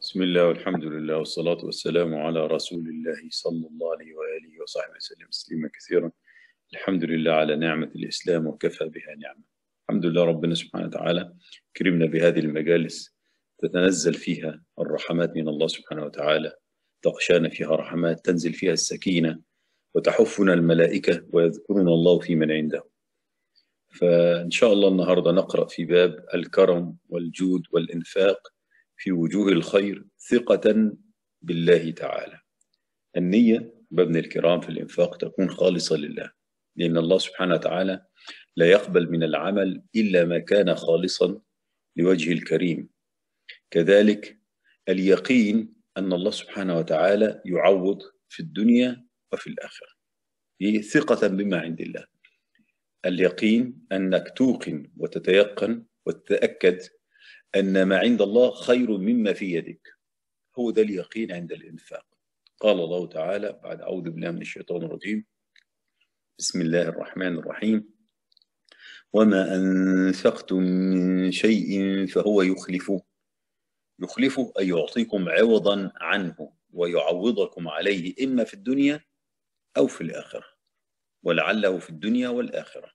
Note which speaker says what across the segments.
Speaker 1: بسم الله والحمد لله والصلاة والسلام على رسول الله صلى الله عليه وآله وصحبه وسلم تسليما كثيرا الحمد لله على نعمة الإسلام وكفى بها نعمة الحمد لله ربنا سبحانه وتعالى كرمنا بهذه المجالس تتنزل فيها الرحمات من الله سبحانه وتعالى تغشانا فيها رحمات تنزل فيها السكينة وتحفنا الملائكة ويذكرنا الله في من عنده فإن شاء الله النهاردة نقرأ في باب الكرم والجود والإنفاق في وجوه الخير ثقة بالله تعالى النية بابن الكرام في الإنفاق تكون خالصة لله لأن الله سبحانه وتعالى لا يقبل من العمل إلا ما كان خالصا لوجه الكريم كذلك اليقين أن الله سبحانه وتعالى يعوض في الدنيا وفي الآخرة ثقة بما عند الله اليقين أنك توقن وتتيقن وتتأكد أن ما عند الله خير مما في يدك هو ده اليقين عند الإنفاق قال الله تعالى بعد أعوذ بالله من الشيطان الرجيم بسم الله الرحمن الرحيم وما أنفقتم من شيء فهو يخلفه يخلفه أي يعطيكم عوضا عنه ويعوضكم عليه إما في الدنيا أو في الآخرة ولعله في الدنيا والآخرة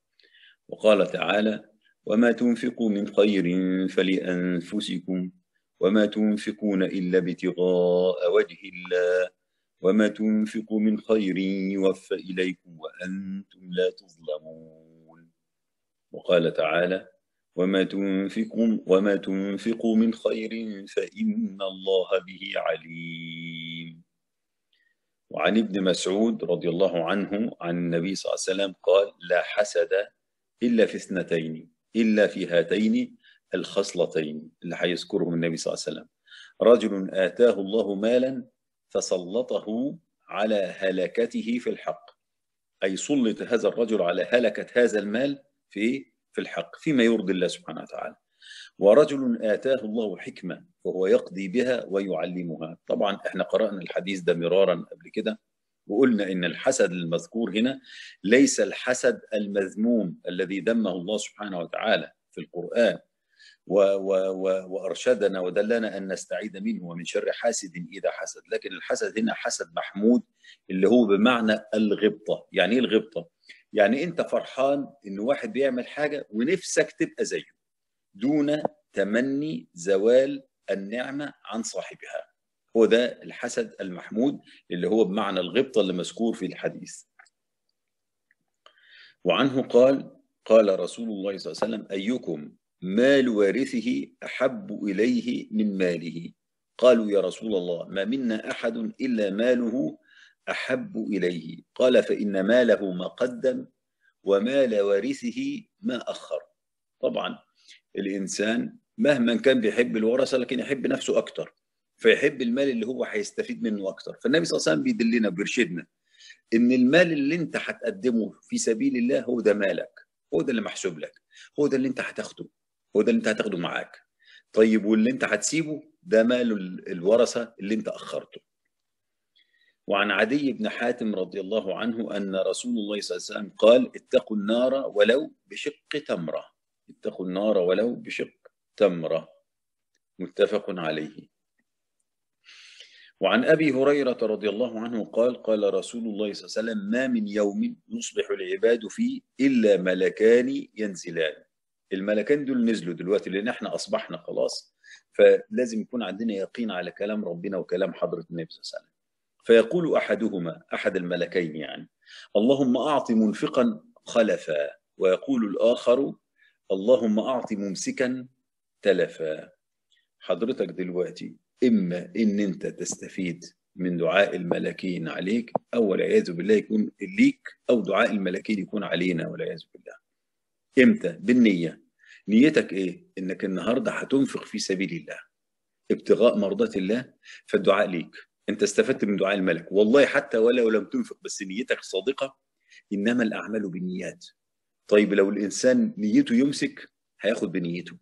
Speaker 1: وقال تعالى وما تنفقوا من خير فلأنفسكم وما تنفقون إلا ابتغاء وجه الله وما تنفقوا من خير يوفى إليكم وأنتم لا تظلمون وقال تعالى وما تنفقوا, وما تنفقوا من خير فإن الله به عليم وعن ابن مسعود رضي الله عنه عن النبي صلى الله عليه وسلم قال لا حسد إلا في اثنتين إلا في هاتين الخصلتين اللي حيذكرهم النبي صلى الله عليه وسلم رجل آتاه الله مالا فسلطه على هلكته في الحق أي سلط هذا الرجل على هلكة هذا المال في في الحق فيما يرضي الله سبحانه وتعالى ورجل آتاه الله حكمة فهو يقضي بها ويعلمها طبعا احنا قرأنا الحديث ده مرارا قبل كده وقلنا ان الحسد المذكور هنا ليس الحسد المذموم الذي ذمه الله سبحانه وتعالى في القرآن و و و وارشدنا ودلنا ان نستعيد منه ومن شر حاسد اذا حسد، لكن الحسد هنا حسد محمود اللي هو بمعنى الغبطه، يعني ايه الغبطه؟ يعني انت فرحان ان واحد بيعمل حاجه ونفسك تبقى زيه دون تمني زوال النعمة عن صاحبها هو ده الحسد المحمود اللي هو بمعنى الغبطة اللي مذكور في الحديث وعنه قال قال رسول الله صلى الله عليه وسلم أيكم مال وارثه أحب إليه من ماله قالوا يا رسول الله ما منا أحد إلا ماله أحب إليه قال فإن ماله ما قدم ومال وارثه ما أخر طبعا الإنسان مهما كان بيحب الورثه لكن يحب نفسه اكتر فيحب المال اللي هو هيستفيد منه اكتر فالنبي صلى الله عليه وسلم بيدلنا بيرشدنا ان المال اللي انت هتقدمه في سبيل الله هو ده مالك هو ده اللي محسوب لك هو ده اللي انت هتاخده هو ده اللي انت هتاخده معاك طيب واللي انت هتسيبه ده مال الورثه اللي انت اخرته وعن عدي بن حاتم رضي الله عنه ان رسول الله صلى الله عليه وسلم قال اتقوا النار ولو بشق تمره اتقوا النار ولو بشق التمرة متفق عليه وعن أبي هريرة رضي الله عنه قال قال رسول الله صلى الله عليه وسلم ما من يوم يصبح العباد فيه إلا ملكان ينزلان الملكان دول نزلوا دلوقتي لأن احنا أصبحنا خلاص فلازم يكون عندنا يقين على كلام ربنا وكلام حضرة النبي صلى الله عليه وسلم فيقول أحدهما أحد الملكين يعني اللهم أعط منفقا خلفا ويقول الآخر اللهم أعط ممسكا تلفا حضرتك دلوقتي إما إن أنت تستفيد من دعاء الملكين عليك أو والعياذ بالله يكون ليك أو دعاء الملكين يكون علينا والعياذ بالله إمتى؟ بالنية نيتك إيه؟ إنك النهاردة هتنفق في سبيل الله ابتغاء مرضات الله فالدعاء ليك أنت استفدت من دعاء الملك والله حتى ولو لم تنفق بس نيتك صادقة إنما الأعمال بالنيات طيب لو الإنسان نيته يمسك هياخد بنيته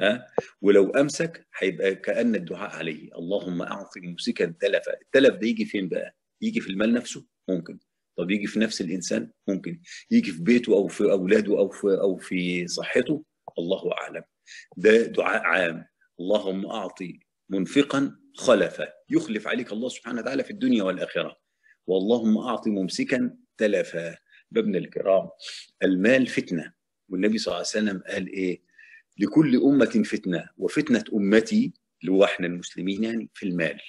Speaker 1: ها ولو امسك هيبقى كان الدعاء عليه اللهم اعطي ممسكا تلفا التلف ده يجي فين بقى يجي في المال نفسه ممكن طب يجي في نفس الانسان ممكن يجي في بيته او في اولاده او في او في صحته الله اعلم ده دعاء عام اللهم اعطي منفقا خلفا يخلف عليك الله سبحانه وتعالى في الدنيا والاخره واللهم اعطي ممسكا تلفا بابنا الكرام المال فتنه والنبي صلى الله عليه وسلم قال ايه لكل أمة فتنة وفتنة أمتي اللي هو احنا المسلمين يعني في المال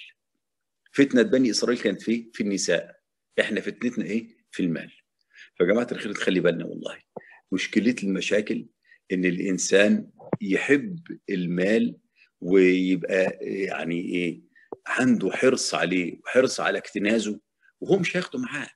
Speaker 1: فتنة بني إسرائيل كانت في في النساء احنا فتنتنا ايه في المال فجماعة الخير تخلي بالنا والله مشكلة المشاكل ان الإنسان يحب المال ويبقى يعني ايه عنده حرص عليه وحرص على اكتنازه وهو مش هياخده معاه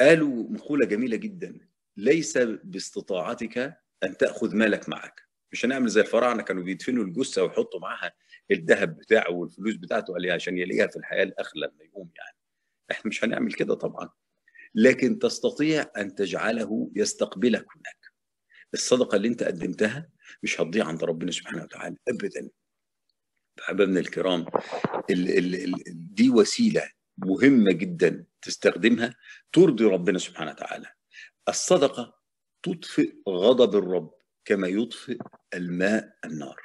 Speaker 1: قالوا مقولة جميلة جدا ليس باستطاعتك ان تاخذ مالك معك مش هنعمل زي الفراعنه كانوا بيدفنوا الجثه ويحطوا معاها الذهب بتاعه والفلوس بتاعته قال عشان يلاقيها في الحياه الاخر لما يقوم يعني احنا مش هنعمل كده طبعا لكن تستطيع ان تجعله يستقبلك هناك الصدقه اللي انت قدمتها مش هتضيع عند ربنا سبحانه وتعالى ابدا طيب احبابنا الكرام ال ال ال دي وسيله مهمه جدا تستخدمها ترضي ربنا سبحانه وتعالى الصدقه تطفئ غضب الرب كما يطفئ الماء النار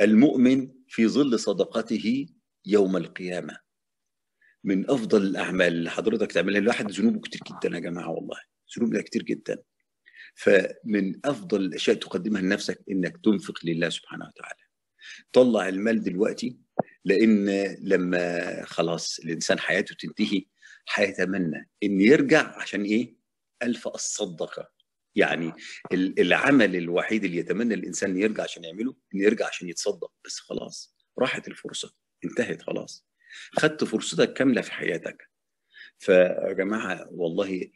Speaker 1: المؤمن في ظل صدقته يوم القيامه من افضل الاعمال اللي حضرتك تعملها الواحد ذنوبه كتير جدا يا جماعه والله ذنوبنا كتير جدا فمن افضل الاشياء تقدمها لنفسك انك تنفق لله سبحانه وتعالى طلع المال دلوقتي لان لما خلاص الانسان حياته تنتهي هيتمنى ان يرجع عشان ايه الف الصدقه يعني العمل الوحيد اللي يتمنى الانسان يرجع عشان يعمله انه يرجع عشان يتصدق بس خلاص راحت الفرصه انتهت خلاص خدت فرصتك كامله في حياتك فيا جماعه والله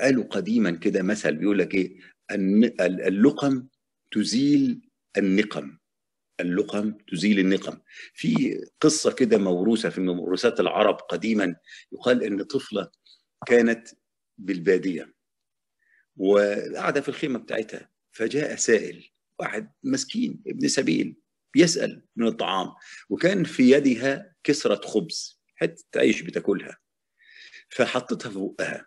Speaker 1: قالوا قديما كده مثل بيقول لك ايه اللقم تزيل النقم اللقم تزيل النقم في قصه كده موروثه في موروثات العرب قديما يقال ان طفله كانت بالباديه وقاعده في الخيمه بتاعتها فجاء سائل واحد مسكين ابن سبيل بيسال من الطعام وكان في يدها كسره خبز حته عيش بتاكلها فحطتها في بقها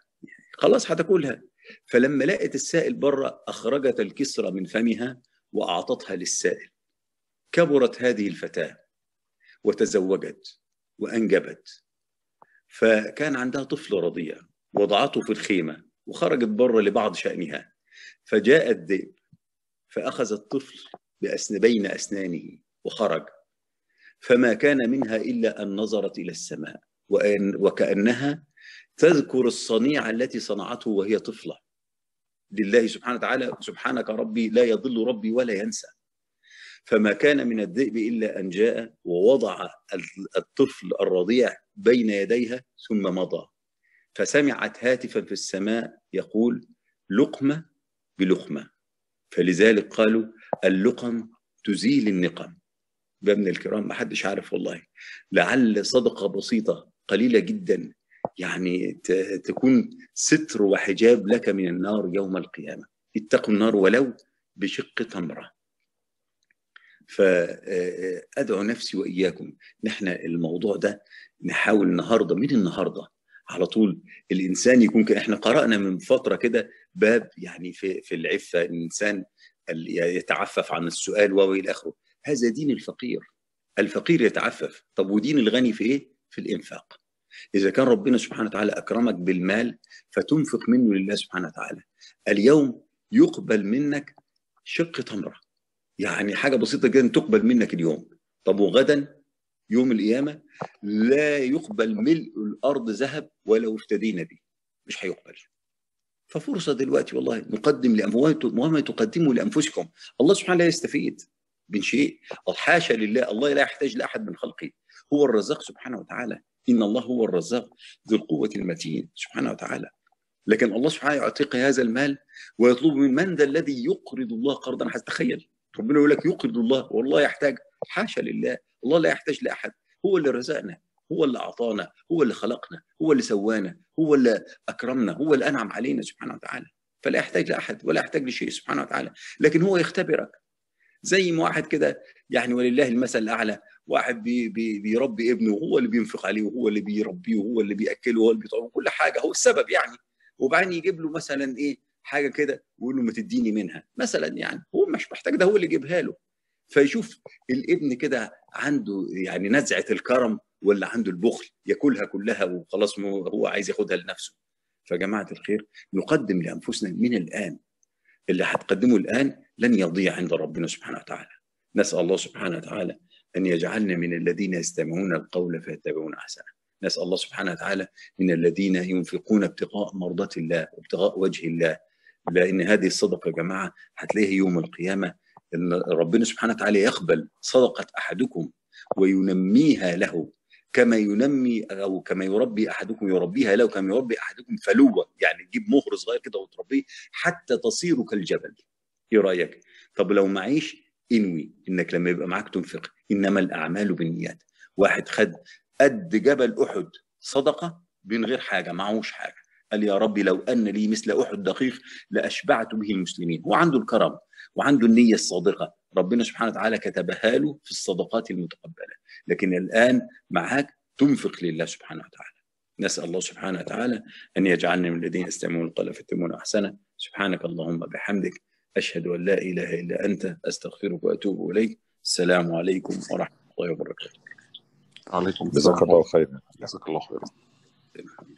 Speaker 1: خلاص هتاكلها فلما لقت السائل بره اخرجت الكسره من فمها واعطتها للسائل كبرت هذه الفتاه وتزوجت وانجبت فكان عندها طفل رضيع وضعته في الخيمه وخرجت بره لبعض شأنها فجاء الذئب فأخذ الطفل بأسن بين أسنانه وخرج فما كان منها إلا أن نظرت إلى السماء وأن وكأنها تذكر الصنيعة التي صنعته وهي طفلة لله سبحانه وتعالى سبحانك ربي لا يضل ربي ولا ينسى فما كان من الذئب إلا أن جاء ووضع الطفل الرضيع بين يديها ثم مضى فسمعت هاتفا في السماء يقول لقمة بلقمة فلذلك قالوا اللقم تزيل النقم يا ابن الكرام ما حدش عارف والله لعل صدقة بسيطة قليلة جدا يعني تكون ستر وحجاب لك من النار يوم القيامة اتقوا النار ولو بشق تمرة فأدعو نفسي وإياكم نحن الموضوع ده نحاول النهاردة من النهاردة على طول الانسان يكون احنا قرانا من فتره كده باب يعني في في العفه الانسان يتعفف عن السؤال والى اخره هذا دين الفقير الفقير يتعفف طب ودين الغني في ايه في الانفاق اذا كان ربنا سبحانه وتعالى اكرمك بالمال فتنفق منه لله سبحانه وتعالى اليوم يقبل منك شق تمره يعني حاجه بسيطه جدا تقبل منك اليوم طب وغدا يوم القيامه لا يقبل ملء الارض ذهب ولو افتدينا به مش هيقبل ففرصه دلوقتي والله نقدم لامواتكم وما تقدموا لانفسكم الله سبحانه لا يستفيد من شيء حاشا لله الله لا يحتاج لاحد من خلقه هو الرزاق سبحانه وتعالى ان الله هو الرزاق ذو القوه المتين سبحانه وتعالى لكن الله سبحانه يعطيك هذا المال ويطلب من من ذا الذي يقرض الله قرضا حتى تخيل ربنا يقول لك يقرض الله والله يحتاج حاشا لله الله لا يحتاج لاحد هو اللي رزقنا هو اللي اعطانا هو اللي خلقنا هو اللي سوانا هو اللي اكرمنا هو اللي انعم علينا سبحانه وتعالى فلا يحتاج لاحد ولا يحتاج لشيء سبحانه وتعالى لكن هو يختبرك زي ما واحد كده يعني ولله المثل الاعلى واحد بي بي بيربي ابنه وهو اللي بينفق عليه وهو اللي بيربيه وهو اللي بياكله وهو اللي بيطعمه كل حاجه هو السبب يعني وبعدين يجيب له مثلا ايه حاجه كده ويقول له ما تديني منها مثلا يعني هو مش محتاج ده هو اللي يجيبها له فيشوف الابن كده عنده يعني نزعه الكرم ولا عنده البخل ياكلها كلها وخلاص هو عايز ياخدها لنفسه فجماعه الخير نقدم لانفسنا من الان اللي هتقدمه الان لن يضيع عند ربنا سبحانه وتعالى نسال الله سبحانه وتعالى ان يجعلنا من الذين يستمعون القول فيتبعون احسنه نسال الله سبحانه وتعالى من الذين ينفقون ابتغاء مرضات الله وابتغاء وجه الله لان هذه الصدقه يا جماعه هتلاقيها يوم القيامه ان ربنا سبحانه وتعالى يقبل صدقه احدكم وينميها له كما ينمي او كما يربي احدكم يربيها له كما يربي احدكم فلوه يعني تجيب مهر صغير كده وتربيه حتى تصير كالجبل ايه رايك طب لو معيش انوي انك لما يبقى معاك تنفق انما الاعمال بالنيات واحد خد قد جبل احد صدقه من غير حاجه معهوش حاجه قال يا رب لو أن لي مثل أحد دقيق لأشبعت به المسلمين هو عنده الكرم وعنده النية الصادقة ربنا سبحانه وتعالى كتبها له في الصدقات المتقبلة لكن الآن معاك تنفق لله سبحانه وتعالى نسأل الله سبحانه وتعالى أن يجعلنا من الذين يستمعون القول فاتمون أحسنه سبحانك اللهم بحمدك أشهد أن لا إله إلا أنت أستغفرك وأتوب إليك السلام عليكم ورحمة الله وبركاته عليكم جزاك الله خيرا جزاك الله خيرا